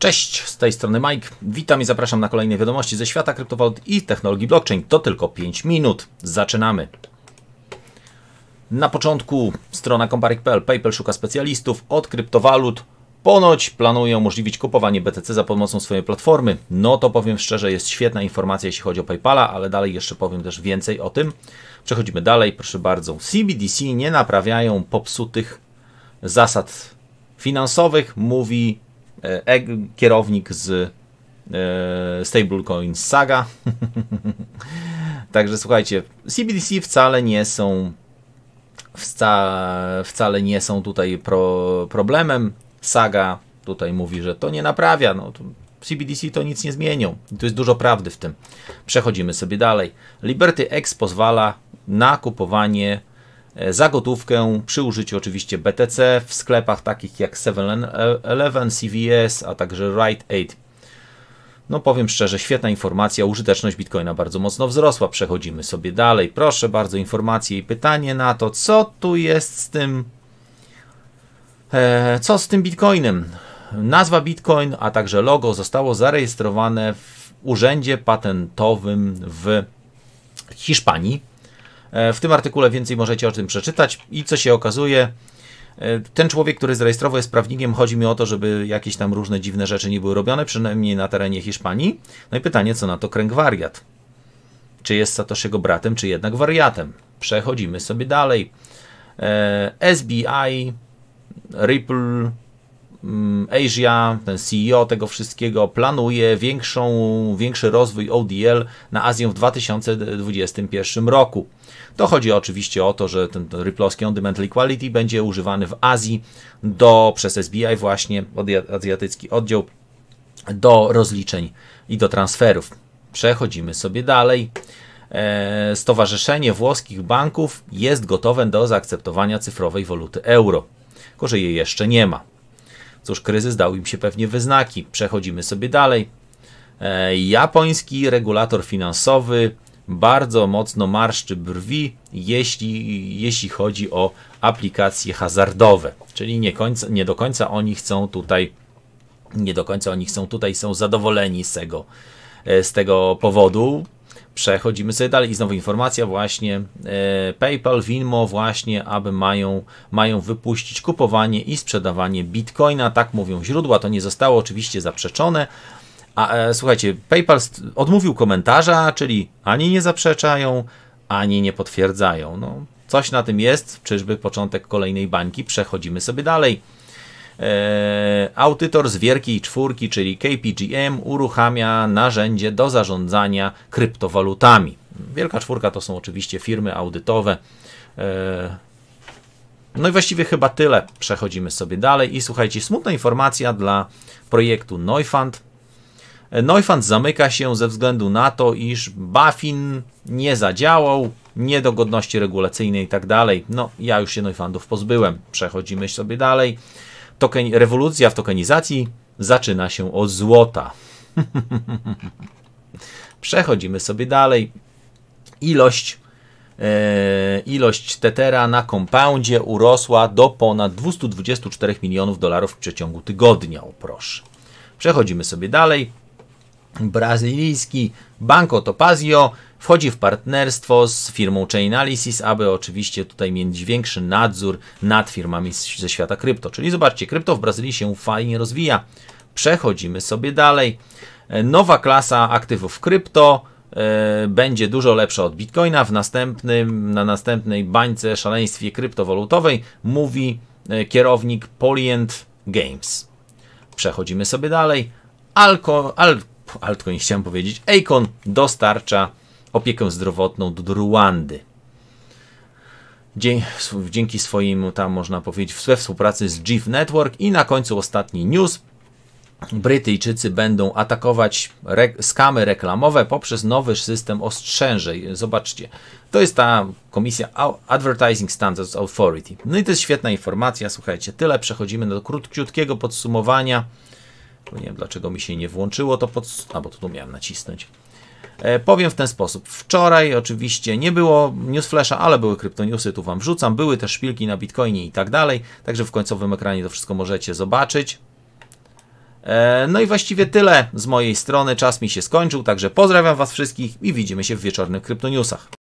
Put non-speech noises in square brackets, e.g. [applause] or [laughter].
Cześć, z tej strony Mike. Witam i zapraszam na kolejne wiadomości ze świata kryptowalut i technologii blockchain. To tylko 5 minut. Zaczynamy. Na początku strona Comparik.pl. PayPal szuka specjalistów od kryptowalut. Ponoć planuje umożliwić kupowanie BTC za pomocą swojej platformy. No to powiem szczerze, jest świetna informacja, jeśli chodzi o PayPala, ale dalej jeszcze powiem też więcej o tym. Przechodzimy dalej, proszę bardzo. CBDC nie naprawiają popsutych zasad finansowych, mówi e kierownik z e stablecoin Saga. [laughs] Także słuchajcie, CBDC wcale nie są wca, wcale nie są tutaj pro, problemem. Saga tutaj mówi, że to nie naprawia. No, to CBDC to nic nie zmienią. I tu jest dużo prawdy w tym. Przechodzimy sobie dalej. Liberty X pozwala na kupowanie E, za gotówkę przy użyciu oczywiście BTC w sklepach takich jak 7-Eleven, CVS, a także Rite Aid. No powiem szczerze, świetna informacja, użyteczność Bitcoina bardzo mocno wzrosła. Przechodzimy sobie dalej. Proszę bardzo, informacje i pytanie na to, co tu jest z tym e, co z tym Bitcoinem? Nazwa Bitcoin, a także logo zostało zarejestrowane w urzędzie patentowym w Hiszpanii. E, w tym artykule więcej możecie o tym przeczytać i co się okazuje, e, ten człowiek, który zarejestrował jest prawnikiem, chodzi mi o to, żeby jakieś tam różne dziwne rzeczy nie były robione, przynajmniej na terenie Hiszpanii. No i pytanie, co na to kręg wariat? Czy jest jego bratem, czy jednak wariatem? Przechodzimy sobie dalej. E, SBI, Ripple, mm, Asia, ten CEO tego wszystkiego, planuje większą, większy rozwój ODL na Azję w 2021 roku. To chodzi oczywiście o to, że ten ryploski On Demand Liquidity będzie używany w Azji do, przez SBI właśnie, azjatycki oddział, do rozliczeń i do transferów. Przechodzimy sobie dalej. E, Stowarzyszenie Włoskich Banków jest gotowe do zaakceptowania cyfrowej waluty euro, tylko że jej jeszcze nie ma. Cóż, kryzys dał im się pewnie wyznaki. Przechodzimy sobie dalej. E, japoński regulator finansowy bardzo mocno marszczy brwi, jeśli, jeśli chodzi o aplikacje hazardowe. Czyli nie, końca, nie do końca oni chcą tutaj, nie do końca oni chcą tutaj, są zadowoleni z tego, e, z tego powodu. Przechodzimy sobie dalej i znowu informacja właśnie e, PayPal, Winmo właśnie, aby mają, mają wypuścić kupowanie i sprzedawanie Bitcoina, tak mówią źródła, to nie zostało oczywiście zaprzeczone, a, e, słuchajcie, PayPal odmówił komentarza, czyli ani nie zaprzeczają, ani nie potwierdzają. No, coś na tym jest, czyżby początek kolejnej bańki. Przechodzimy sobie dalej. E, audytor z wielkiej czwórki, czyli KPGM, uruchamia narzędzie do zarządzania kryptowalutami. Wielka czwórka to są oczywiście firmy audytowe. E, no i właściwie chyba tyle. Przechodzimy sobie dalej. I słuchajcie, smutna informacja dla projektu Neufund. Neufant zamyka się ze względu na to, iż Buffin nie zadziałał, niedogodności regulacyjne i tak dalej. No, ja już się Neufandów pozbyłem. Przechodzimy sobie dalej. Token, rewolucja w tokenizacji zaczyna się od złota. [laughs] Przechodzimy sobie dalej. Ilość, e, ilość tetera na kompoundzie urosła do ponad 224 milionów dolarów w przeciągu tygodnia. O proszę. Przechodzimy sobie dalej. Brazylijski Banco Topazio wchodzi w partnerstwo z firmą Chainalysis, aby oczywiście tutaj mieć większy nadzór nad firmami ze świata krypto. Czyli zobaczcie, krypto w Brazylii się fajnie rozwija. Przechodzimy sobie dalej. E, nowa klasa aktywów krypto e, będzie dużo lepsza od Bitcoina. W następnym, na następnej bańce szaleństwie kryptowalutowej mówi e, kierownik Polient Games. Przechodzimy sobie dalej. Alco, Al altcoin chciałem powiedzieć, Akon dostarcza opiekę zdrowotną do Ruandy. Dzięki swoim, tam można powiedzieć, we współpracy z GIF Network. I na końcu ostatni news. Brytyjczycy będą atakować re skamy reklamowe poprzez nowy system ostrzeżeń. Zobaczcie, to jest ta komisja Advertising Standards Authority. No i to jest świetna informacja, słuchajcie, tyle. Przechodzimy do krótkiego podsumowania. Bo no nie wiem, dlaczego mi się nie włączyło to pod... A, bo to tu miałem nacisnąć. E, powiem w ten sposób. Wczoraj oczywiście nie było newsflasha, ale były kryptoniusy, tu Wam wrzucam. Były też szpilki na Bitcoinie i tak dalej. Także w końcowym ekranie to wszystko możecie zobaczyć. E, no i właściwie tyle z mojej strony. Czas mi się skończył, także pozdrawiam Was wszystkich i widzimy się w wieczornych kryptoniusach.